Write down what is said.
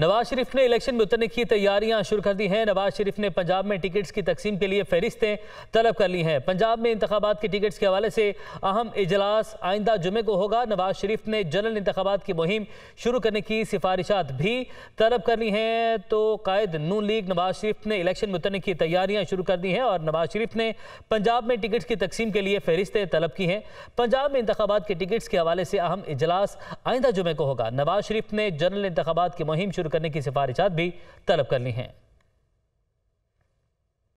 नवाज शरीफ ने इलेक्शन में उतरने की तैयारियां शुरू कर दी हैं नवाज शरीफ ने पंजाब में टिकट्स की तकसीम के लिए फहरिस्तें तलब कर ली हैं पंजाब में इंतबात की टिकट्स के हवाले से अहम इजलास आइंदा जुमे को होगा नवाज शरीफ ने जनरल इंतबात की मुहिम शुरू करने की सिफारिशात भी तलब कर ली हैं तो कायद नू लीग नवाज शरीफ ने इलेक्शन में उतरने की तैयारियाँ शुरू कर दी हैं और नवाज शरीफ ने पंजाब में टिकट्स की तकसीम के लिए फहरिस्तें तलब की हैं पंजाब में इंतबात के टिकट्स के हवाले से अहम इजलास आइंदा जुमे को होगा नवाज शरीफ ने जनरल इंतबात की मुहिम शुरू करने की सिफारिशात भी तलब कर ली हैं